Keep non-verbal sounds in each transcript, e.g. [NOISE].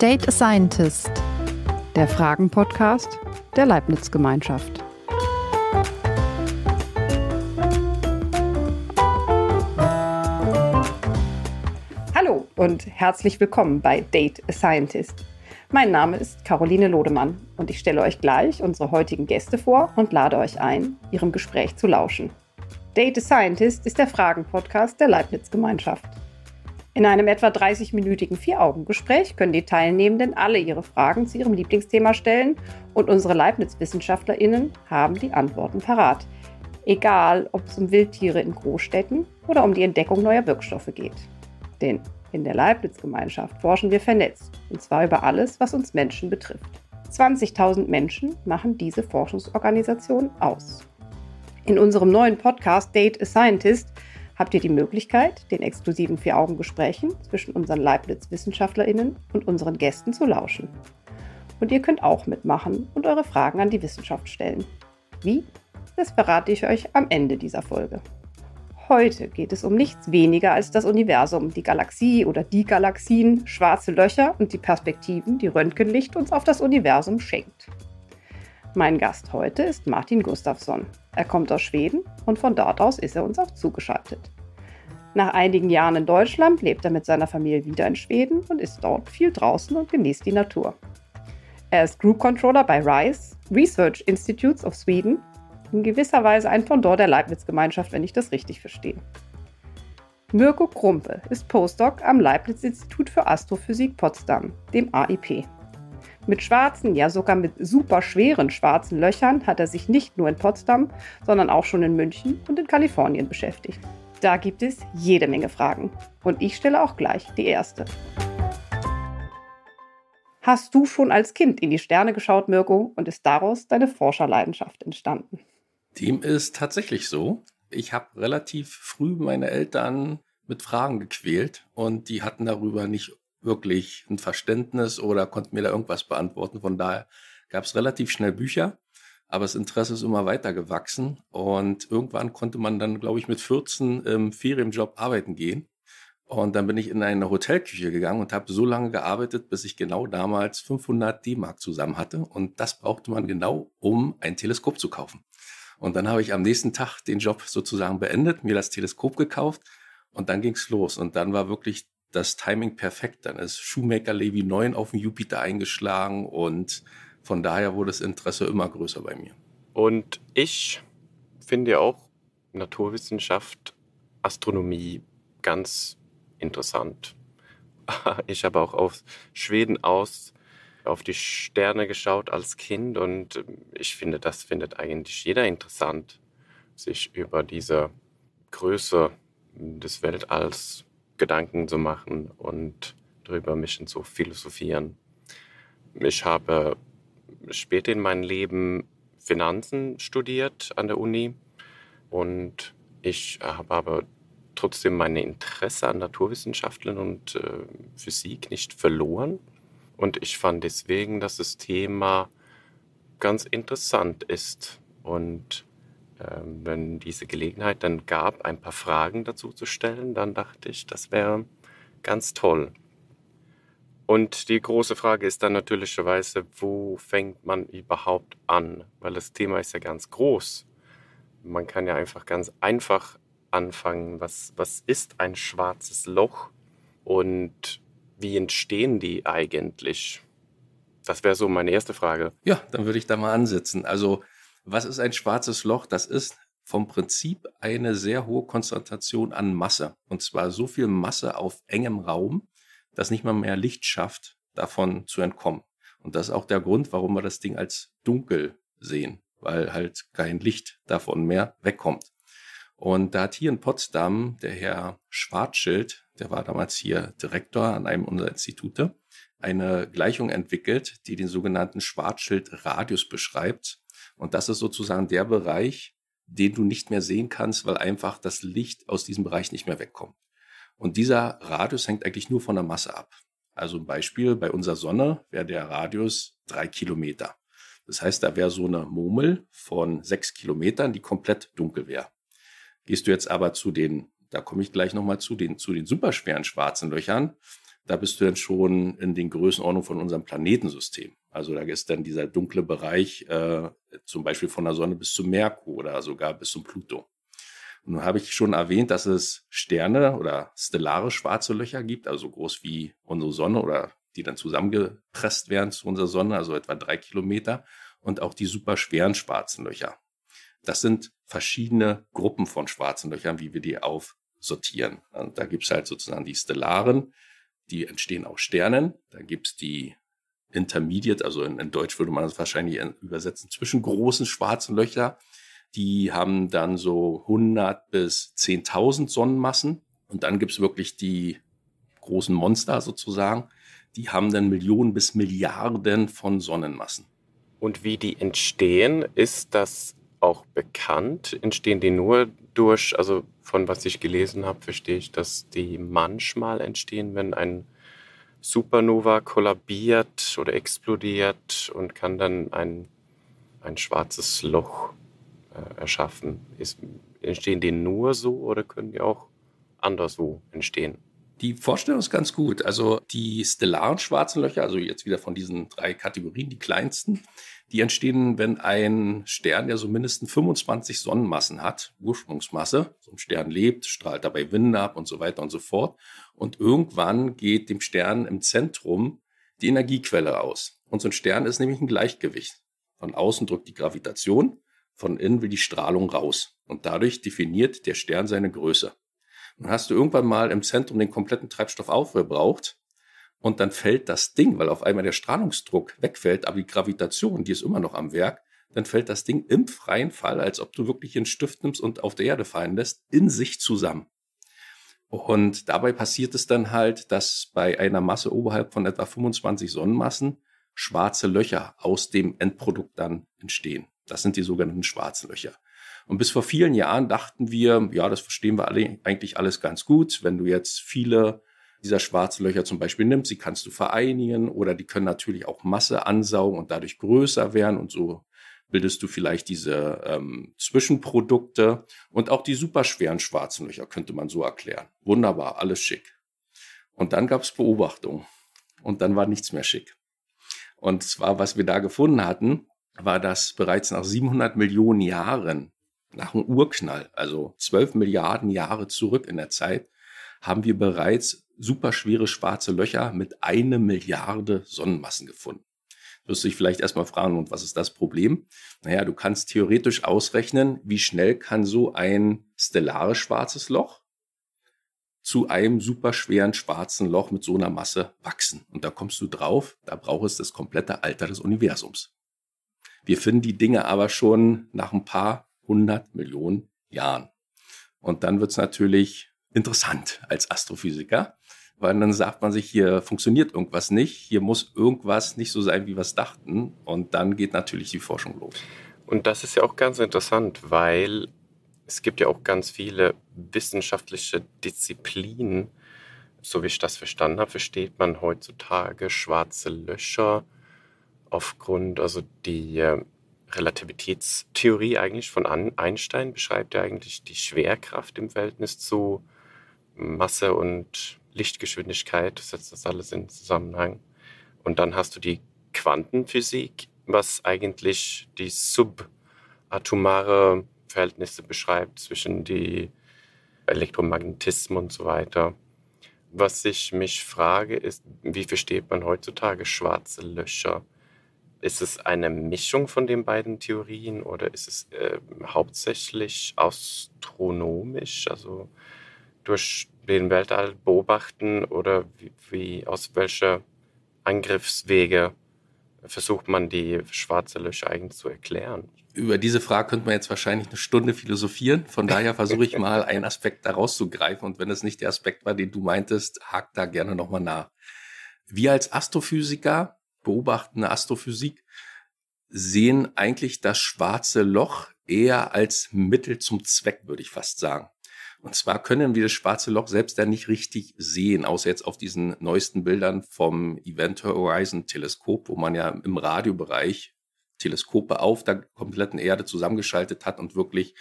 Date a Scientist, der Fragen-Podcast der Leibniz-Gemeinschaft. Hallo und herzlich willkommen bei Date a Scientist. Mein Name ist Caroline Lodemann und ich stelle euch gleich unsere heutigen Gäste vor und lade euch ein, ihrem Gespräch zu lauschen. Date a Scientist ist der Fragen-Podcast der Leibniz-Gemeinschaft. In einem etwa 30-minütigen Vier-Augen-Gespräch können die Teilnehmenden alle ihre Fragen zu ihrem Lieblingsthema stellen und unsere Leibniz-WissenschaftlerInnen haben die Antworten parat. Egal, ob es um Wildtiere in Großstädten oder um die Entdeckung neuer Wirkstoffe geht. Denn in der Leibniz-Gemeinschaft forschen wir vernetzt und zwar über alles, was uns Menschen betrifft. 20.000 Menschen machen diese Forschungsorganisation aus. In unserem neuen Podcast Date a Scientist habt ihr die Möglichkeit, den exklusiven Vier-Augen-Gesprächen zwischen unseren Leibniz-WissenschaftlerInnen und unseren Gästen zu lauschen. Und ihr könnt auch mitmachen und eure Fragen an die Wissenschaft stellen. Wie? Das verrate ich euch am Ende dieser Folge. Heute geht es um nichts weniger als das Universum, die Galaxie oder die Galaxien, schwarze Löcher und die Perspektiven, die Röntgenlicht uns auf das Universum schenkt. Mein Gast heute ist Martin Gustafsson, er kommt aus Schweden und von dort aus ist er uns auch zugeschaltet. Nach einigen Jahren in Deutschland lebt er mit seiner Familie wieder in Schweden und ist dort viel draußen und genießt die Natur. Er ist Group Controller bei RISE, Research Institutes of Sweden, in gewisser Weise ein Fondor der Leibniz-Gemeinschaft, wenn ich das richtig verstehe. Mirko Krumpe ist Postdoc am Leibniz-Institut für Astrophysik Potsdam, dem AIP. Mit schwarzen, ja sogar mit super schweren schwarzen Löchern hat er sich nicht nur in Potsdam, sondern auch schon in München und in Kalifornien beschäftigt. Da gibt es jede Menge Fragen. Und ich stelle auch gleich die erste. Hast du schon als Kind in die Sterne geschaut, Mirko, und ist daraus deine Forscherleidenschaft entstanden? Dem ist tatsächlich so. Ich habe relativ früh meine Eltern mit Fragen gequält und die hatten darüber nicht wirklich ein Verständnis oder konnten mir da irgendwas beantworten. Von daher gab es relativ schnell Bücher, aber das Interesse ist immer weiter gewachsen. Und irgendwann konnte man dann, glaube ich, mit 14 im Ferienjob arbeiten gehen. Und dann bin ich in eine Hotelküche gegangen und habe so lange gearbeitet, bis ich genau damals 500 D-Mark zusammen hatte. Und das brauchte man genau, um ein Teleskop zu kaufen. Und dann habe ich am nächsten Tag den Job sozusagen beendet, mir das Teleskop gekauft und dann ging es los. Und dann war wirklich das Timing perfekt. Dann ist Shoemaker Levi 9 auf den Jupiter eingeschlagen und von daher wurde das Interesse immer größer bei mir. Und ich finde auch Naturwissenschaft, Astronomie ganz interessant. [LAUGHS] Ich habe auch aus Schweden aus auf die Sterne geschaut als Kind und ich finde, das findet eigentlich jeder interessant, sich über diese Größe des Weltalls Gedanken zu machen und darüber mich zu philosophieren. Ich habe später in meinem Leben Finanzen studiert an der Uni und ich habe aber trotzdem mein Interesse an Naturwissenschaften und äh, Physik nicht verloren. Und ich fand deswegen, dass das Thema ganz interessant ist und ähm, wenn diese Gelegenheit dann gab, ein paar Fragen dazu zu stellen, dann dachte ich, das wäre ganz toll. Und die große Frage ist dann natürlicherweise, wo fängt man überhaupt an? Weil das Thema ist ja ganz groß. Man kann ja einfach ganz einfach anfangen. Was, was ist ein schwarzes Loch und wie entstehen die eigentlich? Das wäre so meine erste Frage. Ja, dann würde ich da mal ansetzen. Also was ist ein schwarzes Loch? Das ist vom Prinzip eine sehr hohe Konzentration an Masse. Und zwar so viel Masse auf engem Raum, dass nicht mal mehr Licht schafft, davon zu entkommen. Und das ist auch der Grund, warum wir das Ding als dunkel sehen, weil halt kein Licht davon mehr wegkommt. Und da hat hier in Potsdam der Herr Schwarzschild, der war damals hier Direktor an einem unserer Institute, eine Gleichung entwickelt, die den sogenannten Schwarzschild-Radius beschreibt. Und das ist sozusagen der Bereich, den du nicht mehr sehen kannst, weil einfach das Licht aus diesem Bereich nicht mehr wegkommt. Und dieser Radius hängt eigentlich nur von der Masse ab. Also ein Beispiel, bei unserer Sonne wäre der Radius drei Kilometer. Das heißt, da wäre so eine Murmel von sechs Kilometern, die komplett dunkel wäre. Gehst du jetzt aber zu den, da komme ich gleich nochmal zu den, zu den superschweren schwarzen Löchern, da bist du dann schon in den Größenordnungen von unserem Planetensystem. Also da ist dann dieser dunkle Bereich äh, zum Beispiel von der Sonne bis zum Merkur oder sogar bis zum Pluto. Und nun habe ich schon erwähnt, dass es Sterne oder stellare schwarze Löcher gibt, also groß wie unsere Sonne oder die dann zusammengepresst werden zu unserer Sonne, also etwa drei Kilometer, und auch die superschweren schwarzen Löcher. Das sind verschiedene Gruppen von schwarzen Löchern, wie wir die aufsortieren. Und da gibt es halt sozusagen die stellaren, die entstehen aus Sternen. Dann gibt es die Intermediate, also in, in, Deutsch würde man das wahrscheinlich äh, übersetzen, zwischen großen schwarzen Löchern. Die haben dann so 100 bis 10.000 Sonnenmassen. Und dann gibt es wirklich die großen Monster sozusagen. Die haben dann Millionen bis Milliarden von Sonnenmassen. Und wie die entstehen, ist das auch bekannt? Entstehen die nur durch, also von was ich gelesen habe, verstehe ich, dass die manchmal entstehen, wenn ein Supernova kollabiert oder explodiert und kann dann ein, ein schwarzes Loch äh, erschaffen. Ist, entstehen die nur so oder können die auch anderswo entstehen? Die Vorstellung ist ganz gut. Also die stellaren schwarzen Löcher, also jetzt wieder von diesen drei Kategorien, die kleinsten, die entstehen, wenn ein Stern, der so mindestens 25 Sonnenmassen hat, Ursprungsmasse, so ein Stern lebt, strahlt dabei Winde ab und so weiter und so fort. Und irgendwann geht dem Stern im Zentrum die Energiequelle aus. Und so ein Stern ist nämlich ein Gleichgewicht. Von außen drückt die Gravitation, von innen will die Strahlung raus. Und dadurch definiert der Stern seine Größe. Und hast du irgendwann mal im Zentrum den kompletten Treibstoff aufgebraucht, und dann fällt das Ding, weil auf einmal der Strahlungsdruck wegfällt, aber die Gravitation, die ist immer noch am Werk, dann fällt das Ding im freien Fall, als ob du wirklich einen Stift nimmst und auf der Erde fallen lässt, in sich zusammen. Und dabei passiert es dann halt, dass bei einer Masse oberhalb von etwa 25 Sonnenmassen schwarze Löcher aus dem Endprodukt dann entstehen. Das sind die sogenannten schwarzen Löcher. Und bis vor vielen Jahren dachten wir, ja, das verstehen wir alle, eigentlich alles ganz gut. Wenn du jetzt viele dieser schwarzen Löcher zum Beispiel nimmst. Die kannst du vereinigen oder die können natürlich auch Masse ansaugen und dadurch größer werden und so bildest du vielleicht diese ähm, Zwischenprodukte und auch die superschweren schwarzen Löcher könnte man so erklären. Wunderbar, alles schick. Und dann gab es Beobachtungen und dann war nichts mehr schick. Und zwar, was wir da gefunden hatten, war, dass bereits nach 700 Millionen Jahren, nach einem Urknall, also 12 Milliarden Jahre zurück in der Zeit, haben wir bereits superschwere schwarze Löcher mit eine Milliarde Sonnenmassen gefunden. wirst du dich vielleicht erstmal fragen, und was ist das Problem? Naja, du kannst theoretisch ausrechnen, wie schnell kann so ein stellares schwarzes Loch zu einem superschweren schwarzen Loch mit so einer Masse wachsen. Und da kommst du drauf, da braucht es das komplette Alter des Universums. Wir finden die Dinge aber schon nach ein paar hundert Millionen Jahren. Und dann wird es natürlich interessant als Astrophysiker, weil dann sagt man sich, hier funktioniert irgendwas nicht, hier muss irgendwas nicht so sein, wie wir es dachten. Und dann geht natürlich die Forschung los. Und das ist ja auch ganz interessant, weil es gibt ja auch ganz viele wissenschaftliche Disziplinen. So wie ich das verstanden habe, versteht man heutzutage schwarze Löcher aufgrund, also die ähm, Relativitätstheorie eigentlich von Einstein beschreibt ja eigentlich die Schwerkraft im Verhältnis zu Masse und Lichtgeschwindigkeit, setzt das alles in Zusammenhang. Und dann hast du die Quantenphysik, was eigentlich die subatomare Verhältnisse beschreibt zwischen die Elektromagnetismus und so weiter. Was ich mich frage, ist, wie versteht man heutzutage schwarze Löcher? Ist es eine Mischung von den beiden Theorien oder ist es äh, hauptsächlich astronomisch, also durch den Weltall beobachten oder wie, wie aus welcher Angriffswege versucht man die schwarze Löcher eigentlich zu erklären? Über diese Frage könnte man jetzt wahrscheinlich eine Stunde philosophieren. Von daher versuche ich [LAUGHS] mal einen Aspekt daraus zu greifen und wenn es nicht der Aspekt war, den du meintest, hakt da gerne nochmal nach. Wir als Astrophysiker beobachten Astrophysik sehen eigentlich das schwarze Loch eher als Mittel zum Zweck, würde ich fast sagen. Und zwar können wir das schwarze Loch selbst da nicht richtig sehen, außer jetzt auf diesen neuesten Bildern vom Event Horizon Teleskop, wo man ja im Radiobereich Teleskope auf der kompletten Erde zusammengeschaltet hat und wirklich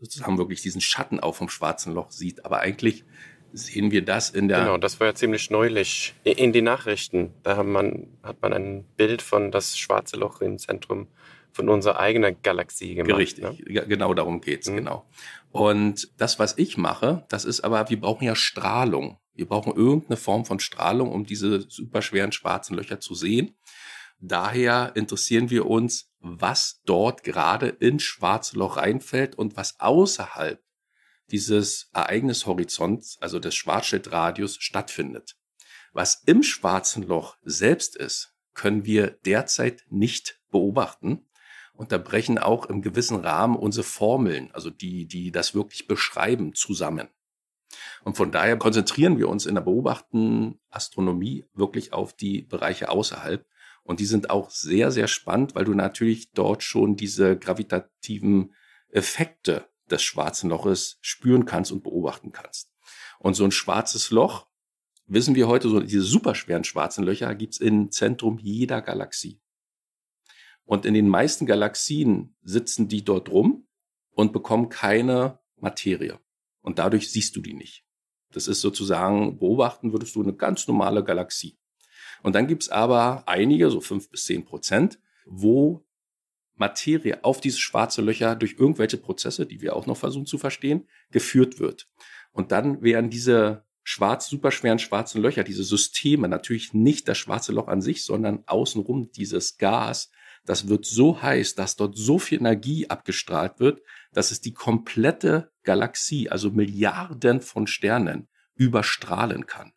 sozusagen wirklich diesen Schatten auch vom schwarzen Loch sieht. Aber eigentlich sehen wir das in der. Genau, das war ja ziemlich neulich in den Nachrichten. Da man, hat man ein Bild von das schwarze Loch im Zentrum von unserer eigenen Galaxie gemacht. Richtig, ne? genau darum geht's mhm. genau. Und das, was ich mache, das ist aber, wir brauchen ja Strahlung. Wir brauchen irgendeine Form von Strahlung, um diese superschweren schwarzen Löcher zu sehen. Daher interessieren wir uns, was dort gerade ins schwarze Loch reinfällt und was außerhalb dieses Ereignishorizonts, also des Schwarzschildradius, stattfindet. Was im schwarzen Loch selbst ist, können wir derzeit nicht beobachten, unterbrechen auch im gewissen Rahmen unsere Formeln, also die, die das wirklich beschreiben, zusammen. Und von daher konzentrieren wir uns in der beobachten Astronomie wirklich auf die Bereiche außerhalb. Und die sind auch sehr, sehr spannend, weil du natürlich dort schon diese gravitativen Effekte des schwarzen Loches spüren kannst und beobachten kannst. Und so ein schwarzes Loch, wissen wir heute, so diese superschweren schwarzen Löcher gibt's im Zentrum jeder Galaxie. Und in den meisten Galaxien sitzen die dort rum und bekommen keine Materie. Und dadurch siehst du die nicht. Das ist sozusagen, beobachten würdest du eine ganz normale Galaxie. Und dann gibt es aber einige, so fünf bis zehn Prozent, wo Materie auf diese schwarze Löcher durch irgendwelche Prozesse, die wir auch noch versuchen zu verstehen, geführt wird. Und dann wären diese schwarz, superschweren schwarzen Löcher, diese Systeme, natürlich nicht das schwarze Loch an sich, sondern außenrum dieses Gas, das wird so heiß, dass dort so viel Energie abgestrahlt wird, dass es die komplette Galaxie, also Milliarden von Sternen, überstrahlen kann.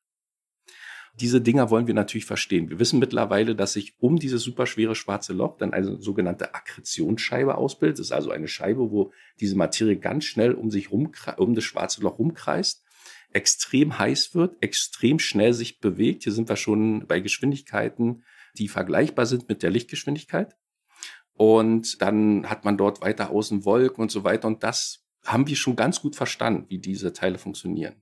Diese Dinger wollen wir natürlich verstehen. Wir wissen mittlerweile, dass sich um dieses superschwere schwarze Loch dann eine sogenannte Akkretionsscheibe ausbildet. Das ist also eine Scheibe, wo diese Materie ganz schnell um sich rum, um das schwarze Loch rumkreist, extrem heiß wird, extrem schnell sich bewegt. Hier sind wir schon bei Geschwindigkeiten die vergleichbar sind mit der Lichtgeschwindigkeit. Und dann hat man dort weiter außen Wolken und so weiter. Und das haben wir schon ganz gut verstanden, wie diese Teile funktionieren.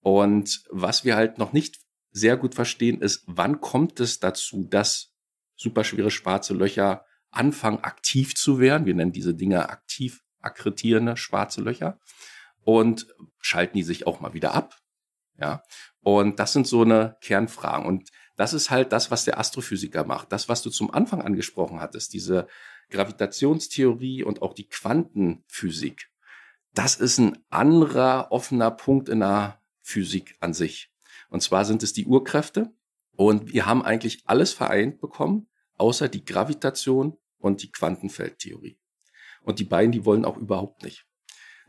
Und was wir halt noch nicht sehr gut verstehen, ist, wann kommt es dazu, dass superschwere schwarze Löcher anfangen, aktiv zu werden. Wir nennen diese Dinge aktiv akkretierende schwarze Löcher. Und schalten die sich auch mal wieder ab? Ja. Und das sind so eine Kernfragen. Und das ist halt das, was der Astrophysiker macht. Das, was du zum Anfang angesprochen hattest, diese Gravitationstheorie und auch die Quantenphysik. Das ist ein anderer offener Punkt in der Physik an sich. Und zwar sind es die Urkräfte. Und wir haben eigentlich alles vereint bekommen, außer die Gravitation und die Quantenfeldtheorie. Und die beiden, die wollen auch überhaupt nicht.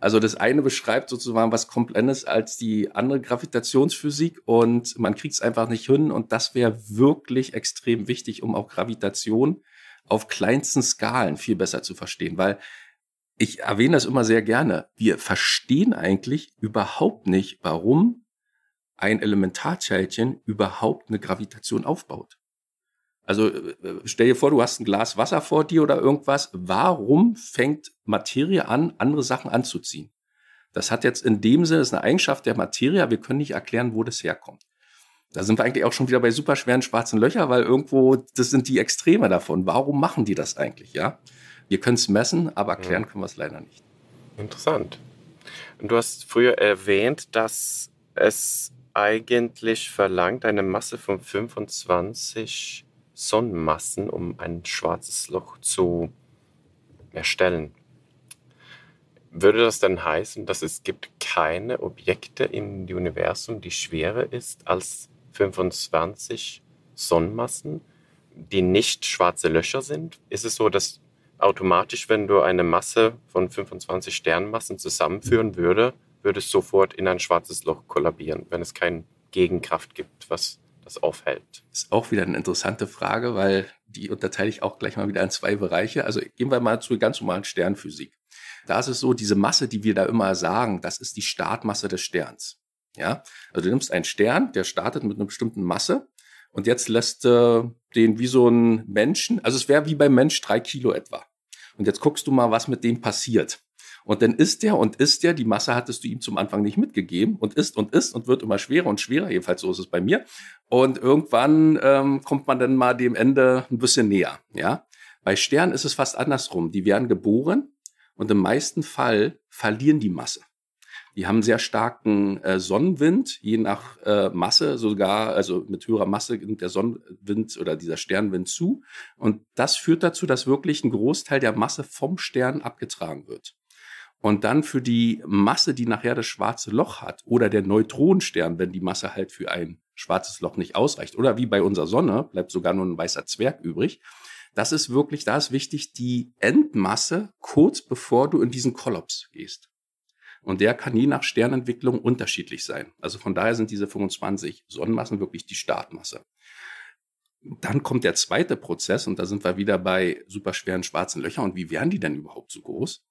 Also das eine beschreibt sozusagen was komplett anderes als die andere Gravitationsphysik und man kriegt es einfach nicht hin und das wäre wirklich extrem wichtig, um auch Gravitation auf kleinsten Skalen viel besser zu verstehen, weil ich erwähne das immer sehr gerne. Wir verstehen eigentlich überhaupt nicht, warum ein Elementarteilchen überhaupt eine Gravitation aufbaut. Also äh, äh, stell dir vor, du hast ein Glas Wasser vor dir oder irgendwas. Warum fängt Materie an, andere Sachen anzuziehen? Das hat jetzt in dem Sinne, ist eine Eigenschaft der Materie, wir können nicht erklären, wo das herkommt. Da sind wir eigentlich auch schon wieder bei superschweren schwarzen Löchern, weil irgendwo, das sind die Extreme davon. Warum machen die das eigentlich, ja? Wir können es messen, aber erklären mhm. können wir es leider nicht. Interessant. Und du hast früher erwähnt, dass es eigentlich verlangt, eine Masse von 25 Sonnenmassen, um ein schwarzes Loch zu erstellen. Würde das dann heißen, dass es gibt keine Objekte im Universum, die schwerer ist als 25 Sonnenmassen, die nicht schwarze Löcher sind? Ist es so, dass automatisch, wenn du eine Masse von 25 Sternmassen zusammenführen würde, würde es sofort in ein schwarzes Loch kollabieren, wenn es keine Gegenkraft gibt, was das aufhält? Ist auch wieder eine interessante Frage, weil die unterteile ich auch gleich mal wieder in zwei Bereiche. Also gehen wir mal zur ganz normalen Sternphysik. Da ist es so, diese Masse, die wir da immer sagen, das ist die Startmasse des Sterns. Ja, also du nimmst einen Stern, der startet mit einer bestimmten Masse und jetzt lässt äh, den wie so ein Menschen, also es wäre wie beim Mensch drei Kilo etwa. Und jetzt guckst du mal, was mit dem passiert. Und dann isst er und isst er. die Masse hattest du ihm zum Anfang nicht mitgegeben und isst und isst und wird immer schwerer und schwerer, jedenfalls so ist es bei mir. Und irgendwann ähm, kommt man dann mal dem Ende ein bisschen näher, ja. Bei Sternen ist es fast andersrum. Die werden geboren und im meisten Fall verlieren die Masse. Die haben sehr starken äh, Sonnenwind, je nach äh, Masse sogar, also mit höherer Masse nimmt der Sonnenwind oder dieser Sternwind zu. Und das führt dazu, dass wirklich ein Großteil der Masse vom Stern abgetragen wird und dann für die Masse, die nachher das schwarze Loch hat oder der Neutronenstern, wenn die Masse halt für ein schwarzes Loch nicht ausreicht oder wie bei unserer Sonne bleibt sogar nur ein weißer Zwerg übrig. Das ist wirklich, da ist wichtig die Endmasse kurz bevor du in diesen Kollaps gehst. Und der kann je nach Sternentwicklung unterschiedlich sein. Also von daher sind diese 25 Sonnenmassen wirklich die Startmasse. Dann kommt der zweite Prozess und da sind wir wieder bei superschweren schwarzen Löchern. Und wie werden die denn überhaupt so groß?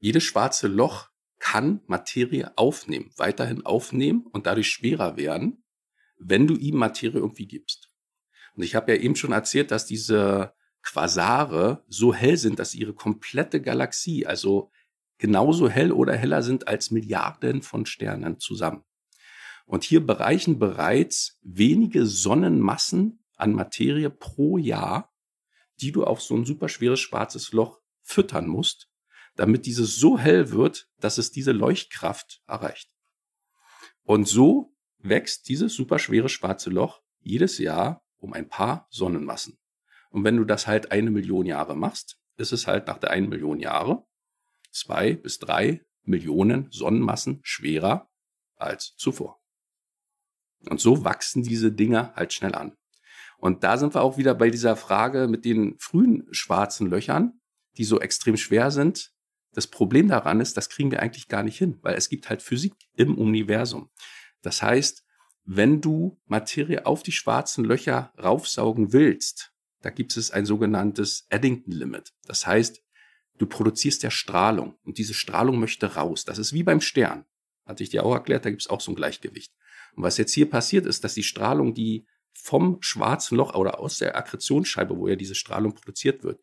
jedes schwarze Loch kann Materie aufnehmen, weiterhin aufnehmen und dadurch schwerer werden, wenn du ihm Materie irgendwie gibst. Und ich habe ja eben schon erzählt, dass diese Quasare so hell sind, dass ihre komplette Galaxie, also genauso hell oder heller sind als Milliarden von Sternen zusammen. Und hier bereichen bereits wenige Sonnenmassen an Materie pro Jahr, die du auf so ein superschweres schwarzes Loch füttern musst, damit dieses so hell wird, dass es diese Leuchtkraft erreicht. Und so wächst dieses superschwere schwarze Loch jedes Jahr um ein paar Sonnenmassen. Und wenn du das halt eine Million Jahre machst, ist es halt nach der einen Million Jahre zwei bis drei Millionen Sonnenmassen schwerer als zuvor. Und so wachsen diese Dinger halt schnell an. Und da sind wir auch wieder bei dieser Frage mit den frühen schwarzen Löchern, die so extrem schwer sind, das Problem daran ist, das kriegen wir eigentlich gar nicht hin, weil es gibt halt Physik im Universum. Das heißt, wenn du Materie auf die schwarzen Löcher raufsaugen willst, da gibt es ein sogenanntes Eddington-Limit. Das heißt, du produzierst ja Strahlung und diese Strahlung möchte raus. Das ist wie beim Stern. Hatte ich dir auch erklärt, da gibt es auch so ein Gleichgewicht. Und was jetzt hier passiert ist, dass die Strahlung, die vom schwarzen Loch oder aus der Akkretionsscheibe, wo ja diese Strahlung produziert wird,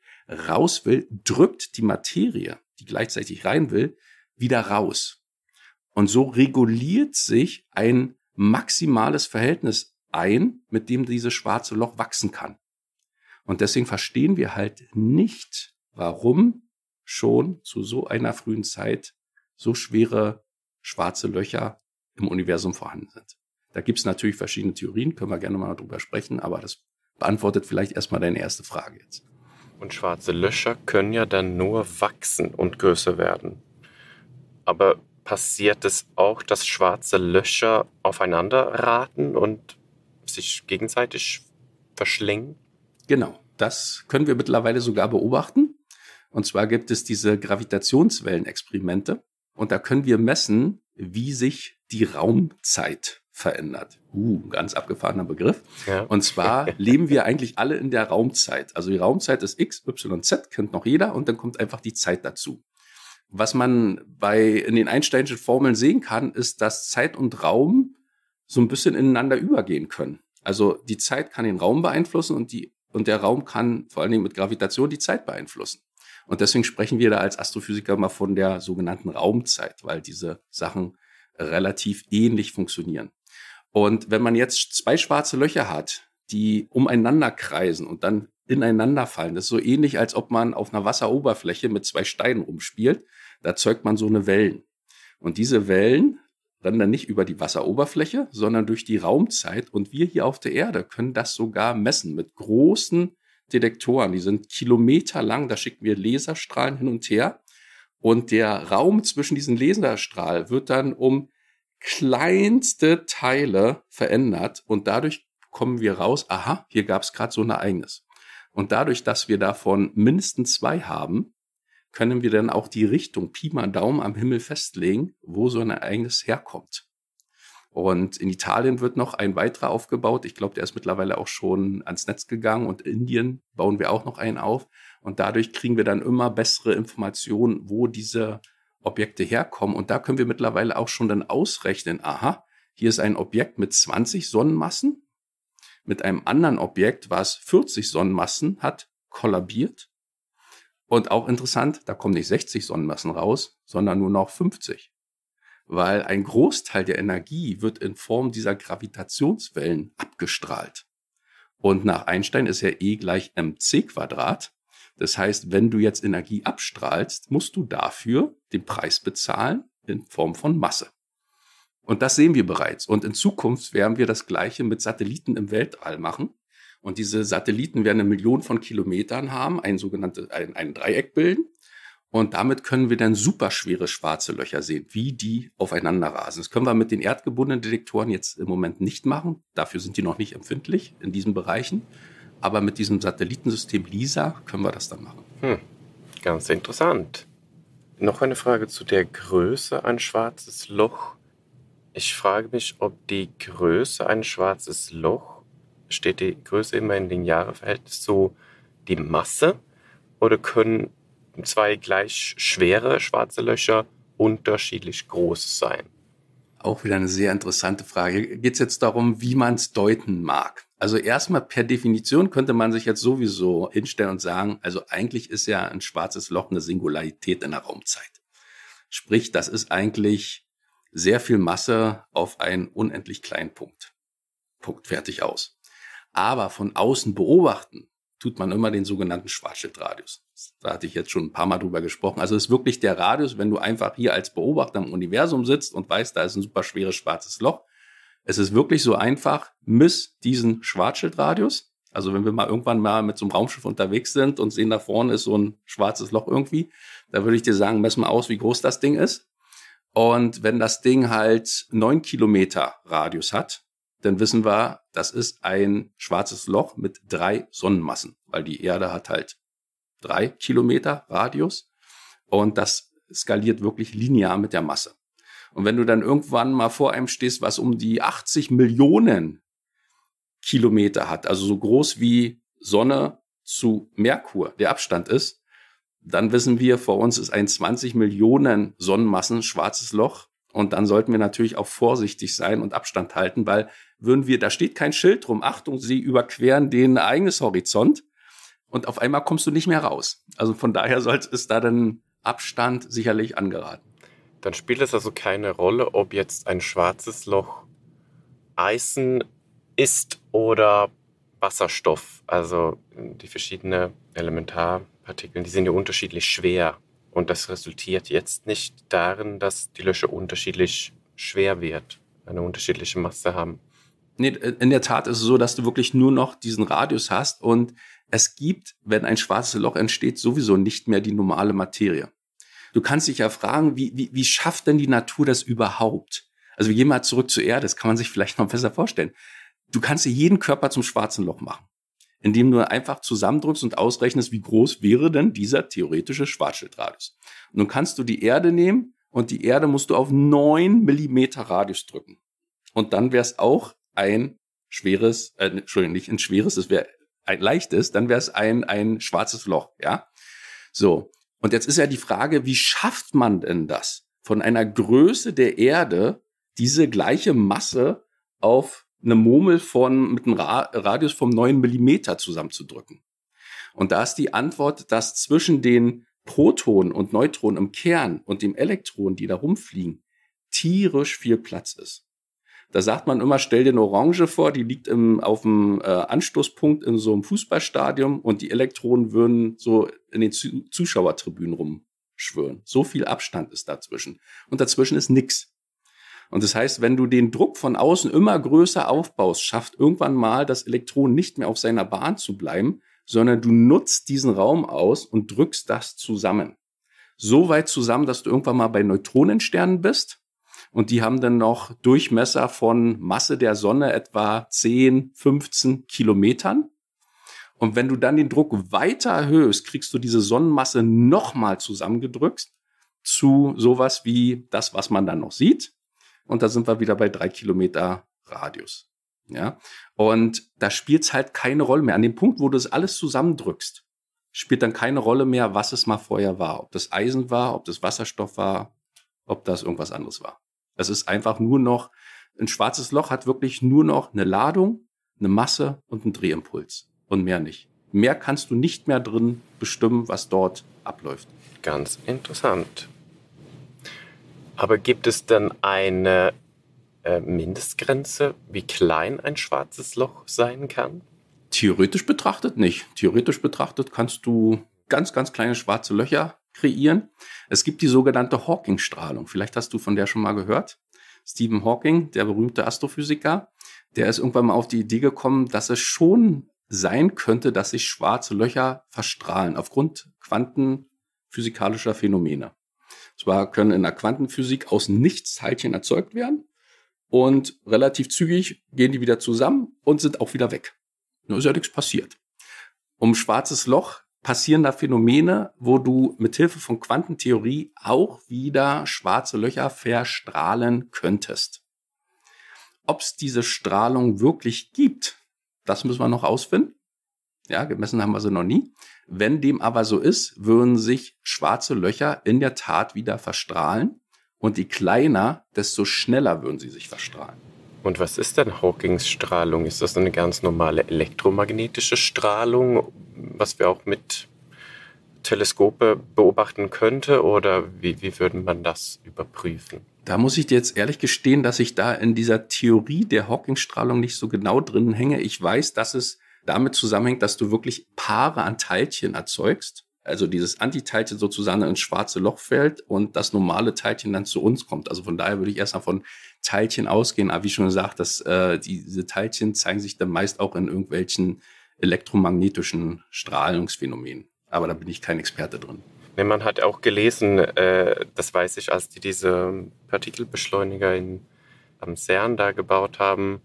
raus will, drückt die Materie die gleichzeitig rein will, wieder raus. Und so reguliert sich ein maximales Verhältnis ein, mit dem dieses schwarze Loch wachsen kann. Und deswegen verstehen wir halt nicht, warum schon zu so einer frühen Zeit so schwere schwarze Löcher im Universum vorhanden sind. Da gibt es natürlich verschiedene Theorien, können wir gerne mal drüber sprechen, aber das beantwortet vielleicht erstmal deine erste Frage jetzt. Und schwarze Löcher können ja dann nur wachsen und größer werden. Aber passiert es auch, dass schwarze Löcher aufeinander raten und sich gegenseitig verschlingen? Genau, das können wir mittlerweile sogar beobachten. Und zwar gibt es diese Gravitationswellenexperimente. Und da können wir messen, wie sich die Raumzeit verändert. Uh, ganz abgefahrener Begriff. Ja. Und zwar [LAUGHS] leben wir eigentlich alle in der Raumzeit. Also die Raumzeit ist X, Y, Z, kennt noch jeder, und dann kommt einfach die Zeit dazu. Was man bei, in den einsteinischen Formeln sehen kann, ist, dass Zeit und Raum so ein bisschen ineinander übergehen können. Also die Zeit kann den Raum beeinflussen und, die, und der Raum kann vor allen Dingen mit Gravitation die Zeit beeinflussen. Und deswegen sprechen wir da als Astrophysiker mal von der sogenannten Raumzeit, weil diese Sachen relativ ähnlich funktionieren. Und wenn man jetzt zwei schwarze Löcher hat, die umeinander kreisen und dann ineinander fallen, das ist so ähnlich, als ob man auf einer Wasseroberfläche mit zwei Steinen rumspielt, da zeugt man so eine Wellen. Und diese Wellen rennen dann nicht über die Wasseroberfläche, sondern durch die Raumzeit. Und wir hier auf der Erde können das sogar messen mit großen Detektoren. Die sind kilometerlang, da schicken wir Laserstrahlen hin und her. Und der Raum zwischen diesen Laserstrahl wird dann um kleinste Teile verändert und dadurch kommen wir raus, aha, hier gab es gerade so ein Ereignis. Und dadurch, dass wir davon mindestens zwei haben, können wir dann auch die Richtung Pi mal Daumen am Himmel festlegen, wo so ein Ereignis herkommt. Und in Italien wird noch ein weiterer aufgebaut. Ich glaube, der ist mittlerweile auch schon ans Netz gegangen. Und in Indien bauen wir auch noch einen auf. Und dadurch kriegen wir dann immer bessere Informationen, wo diese Objekte herkommen. Und da können wir mittlerweile auch schon dann ausrechnen, aha, hier ist ein Objekt mit 20 Sonnenmassen, mit einem anderen Objekt, was 40 Sonnenmassen hat, kollabiert. Und auch interessant, da kommen nicht 60 Sonnenmassen raus, sondern nur noch 50. Weil ein Großteil der Energie wird in Form dieser Gravitationswellen abgestrahlt. Und nach Einstein ist ja E gleich mc Quadrat. Das heißt, wenn du jetzt Energie abstrahlst, musst du dafür den Preis bezahlen in Form von Masse. Und das sehen wir bereits. Und in Zukunft werden wir das Gleiche mit Satelliten im Weltall machen. Und diese Satelliten werden eine Million von Kilometern haben, ein sogenanntes, ein, ein Dreieck bilden. Und damit können wir dann superschwere schwarze Löcher sehen, wie die aufeinander rasen. Das können wir mit den erdgebundenen Detektoren jetzt im Moment nicht machen. Dafür sind die noch nicht empfindlich in diesen Bereichen. Aber mit diesem Satellitensystem LISA können wir das dann machen. Hm. Ganz interessant. Noch eine Frage zu der Größe ein schwarzes Loch. Ich frage mich, ob die Größe ein schwarzes Loch, steht die Größe immer in den Jahresverhältnis zu die Masse? Oder können zwei gleich schwere schwarze Löcher unterschiedlich groß sein? Auch wieder eine sehr interessante Frage. Geht es jetzt darum, wie man es deuten mag? Also erstmal per Definition könnte man sich jetzt sowieso hinstellen und sagen, also eigentlich ist ja ein schwarzes Loch eine Singularität in der Raumzeit. Sprich, das ist eigentlich sehr viel Masse auf einen unendlich kleinen Punkt. Punkt fertig aus. Aber von außen beobachten tut man immer den sogenannten Schwarzschildradius. Da hatte ich jetzt schon ein paar Mal drüber gesprochen. Also ist wirklich der Radius, wenn du einfach hier als Beobachter im Universum sitzt und weißt, da ist ein super schweres schwarzes Loch. Es ist wirklich so einfach, miss diesen Schwarzschildradius. Also wenn wir mal irgendwann mal mit so einem Raumschiff unterwegs sind und sehen, da vorne ist so ein schwarzes Loch irgendwie, da würde ich dir sagen, mess mal aus, wie groß das Ding ist. Und wenn das Ding halt neun Kilometer Radius hat, dann wissen wir, das ist ein schwarzes Loch mit drei Sonnenmassen, weil die Erde hat halt drei Kilometer Radius und das skaliert wirklich linear mit der Masse. Und wenn du dann irgendwann mal vor einem stehst, was um die 80 Millionen Kilometer hat, also so groß wie Sonne zu Merkur, der Abstand ist, dann wissen wir, vor uns ist ein 20 Millionen Sonnenmassen schwarzes Loch. Und dann sollten wir natürlich auch vorsichtig sein und Abstand halten, weil würden wir, da steht kein Schild drum, Achtung, sie überqueren den eigenes Horizont und auf einmal kommst du nicht mehr raus. Also von daher sollte es da dann Abstand sicherlich angeraten. Dann spielt es also keine Rolle, ob jetzt ein schwarzes Loch Eisen ist oder Wasserstoff. Also die verschiedenen Elementarpartikel, die sind ja unterschiedlich schwer. Und das resultiert jetzt nicht darin, dass die Löcher unterschiedlich schwer wird, eine unterschiedliche Masse haben. Nee, äh, in der Tat ist es so, dass du wirklich nur noch diesen Radius hast und es gibt, wenn ein schwarzes Loch entsteht, sowieso nicht mehr die normale Materie. Du kannst dich ja fragen, wie, wie, wie schafft denn die Natur das überhaupt? Also wir gehen mal zurück zur Erde, das kann man sich vielleicht noch besser vorstellen. Du kannst dir jeden Körper zum schwarzen Loch machen, indem du einfach zusammendrückst und ausrechnest, wie groß wäre denn dieser theoretische Schwarzschildradius. nun kannst du die Erde nehmen und die Erde musst du auf neun Millimeter Radius drücken. Und dann wäre es auch ein schweres, äh, Entschuldigung, nicht ein schweres, es wäre ein leichtes, dann wäre es ein, ein schwarzes Loch, ja. So. Und jetzt ist ja die Frage, wie schafft man denn das, von einer Größe der Erde diese gleiche Masse auf eine Murmel von, mit einem Ra Radius vom neun Millimeter zusammenzudrücken? Und da ist die Antwort, dass zwischen den Protonen und Neutronen im Kern und dem Elektron, die da rumfliegen, tierisch viel Platz ist. Da sagt man immer, stell dir eine Orange vor, die liegt im, auf dem äh, Anstoßpunkt in so einem Fußballstadion und die Elektronen würden so in den Zu Zuschauertribünen rumschwören. So viel Abstand ist dazwischen. Und dazwischen ist nichts. Und das heißt, wenn du den Druck von außen immer größer aufbaust, schafft irgendwann mal das Elektron nicht mehr auf seiner Bahn zu bleiben, sondern du nutzt diesen Raum aus und drückst das zusammen. So weit zusammen, dass du irgendwann mal bei Neutronensternen bist und die haben dann noch Durchmesser von Masse der Sonne etwa 10, 15 Kilometern. Und wenn du dann den Druck weiter erhöhst, kriegst du diese Sonnenmasse nochmal zusammengedrückt zu sowas wie das, was man dann noch sieht. Und da sind wir wieder bei drei Kilometer Radius. Ja. Und da spielt es halt keine Rolle mehr. An dem Punkt, wo du es alles zusammendrückst, spielt dann keine Rolle mehr, was es mal vorher war. Ob das Eisen war, ob das Wasserstoff war, ob das irgendwas anderes war. Es ist einfach nur noch, ein schwarzes Loch hat wirklich nur noch eine Ladung, eine Masse und einen Drehimpuls und mehr nicht. Mehr kannst du nicht mehr drin bestimmen, was dort abläuft. Ganz interessant. Aber gibt es denn eine äh, Mindestgrenze, wie klein ein schwarzes Loch sein kann? Theoretisch betrachtet nicht. Theoretisch betrachtet kannst du ganz, ganz kleine schwarze Löcher kreieren. Es gibt die sogenannte Hawking-Strahlung. Vielleicht hast du von der schon mal gehört. Stephen Hawking, der berühmte Astrophysiker, der ist irgendwann mal auf die Idee gekommen, dass es schon sein könnte, dass sich schwarze Löcher verstrahlen aufgrund quantenphysikalischer Phänomene. Zwar können in der Quantenphysik aus nichts Teilchen erzeugt werden und relativ zügig gehen die wieder zusammen und sind auch wieder weg. Nur ist ja nichts passiert. Um schwarzes Loch passieren da Phänomene, wo du mithilfe von Quantentheorie auch wieder schwarze Löcher verstrahlen könntest. Ob es diese Strahlung wirklich gibt, das müssen wir noch ausfinden. Ja, gemessen haben wir sie noch nie. Wenn dem aber so ist, würden sich schwarze Löcher in der Tat wieder verstrahlen und je kleiner, desto schneller würden sie sich verstrahlen. Und was ist denn Hawkings Strahlung? Ist das eine ganz normale elektromagnetische Strahlung, was wir auch mit Teleskope beobachten könnte? Oder wie, wie würde man das überprüfen? Da muss ich dir jetzt ehrlich gestehen, dass ich da in dieser Theorie der Hawking-Strahlung nicht so genau drin hänge. Ich weiß, dass es damit zusammenhängt, dass du wirklich Paare an Teilchen erzeugst. Also dieses Antiteilchen sozusagen ins schwarze Loch fällt und das normale Teilchen dann zu uns kommt. Also von daher würde ich erstmal von Teilchen ausgehen. Aber ah, wie schon gesagt, dass, äh, diese Teilchen zeigen sich dann meist auch in irgendwelchen elektromagnetischen Strahlungsphänomenen. Aber da bin ich kein Experte drin. Nee, man hat auch gelesen, äh, das weiß ich, als die diese Partikelbeschleuniger in, am CERN da gebaut haben,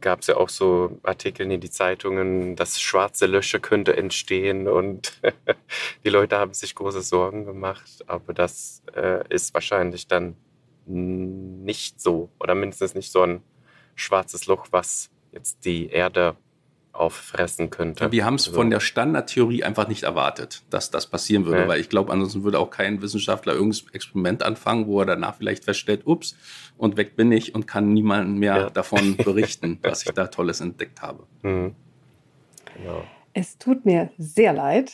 gab es ja auch so Artikel in die Zeitungen, dass schwarze Löcher könnte entstehen und [LAUGHS] die Leute haben sich große Sorgen gemacht, aber das äh, ist wahrscheinlich dann nicht so oder mindestens nicht so ein schwarzes Loch, was jetzt die Erde auffressen könnte. Wir haben es also. von der Standardtheorie einfach nicht erwartet, dass das passieren würde, ja. weil ich glaube, ansonsten würde auch kein Wissenschaftler irgendein Experiment anfangen, wo er danach vielleicht feststellt, ups, und weg bin ich und kann niemandem mehr ja. davon [LAUGHS] berichten, was ich da Tolles entdeckt habe. Mhm. Genau. Es tut mir sehr leid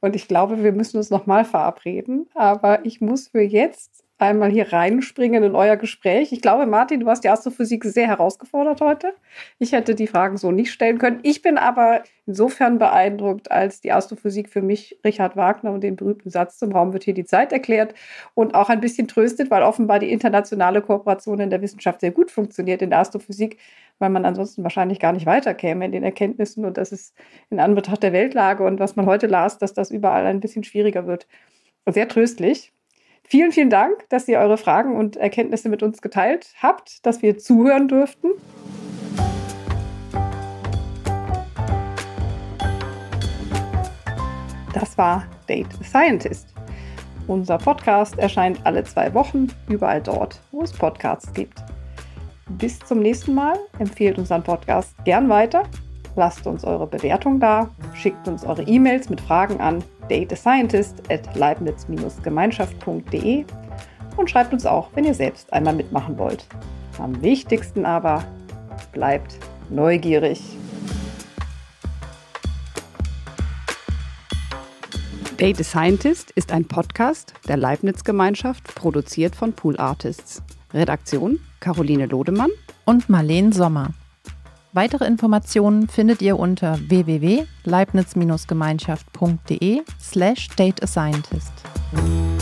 und ich glaube, wir müssen uns nochmal verabreden, aber ich muss für jetzt einmal hier reinspringen in euer Gespräch. Ich glaube, Martin, du hast die Astrophysik sehr herausgefordert heute. Ich hätte die Fragen so nicht stellen können. Ich bin aber insofern beeindruckt, als die Astrophysik für mich Richard Wagner und den berühmten Satz zum Raum wird hier die Zeit erklärt und auch ein bisschen tröstet, weil offenbar die internationale Kooperation in der Wissenschaft sehr gut funktioniert in der Astrophysik, weil man ansonsten wahrscheinlich gar nicht weiterkäme in den Erkenntnissen und das ist in Anbetracht der Weltlage und was man heute las, dass das überall ein bisschen schwieriger wird. Sehr tröstlich. Vielen, vielen Dank, dass ihr eure Fragen und Erkenntnisse mit uns geteilt habt, dass wir zuhören durften. Das war Date Scientist. Unser Podcast erscheint alle zwei Wochen, überall dort, wo es Podcasts gibt. Bis zum nächsten Mal. Empfehlt unseren Podcast gern weiter lasst uns eure Bewertung da, schickt uns eure E-Mails mit Fragen an datascientist.leibniz-gemeinschaft.de und schreibt uns auch, wenn ihr selbst einmal mitmachen wollt. Am wichtigsten aber, bleibt neugierig. Data Scientist ist ein Podcast der Leibniz-Gemeinschaft, produziert von Pool Artists. Redaktion Caroline Lodemann und Marlene Sommer. Weitere Informationen findet ihr unter www.leibniz-gemeinschaft.de slash data scientist.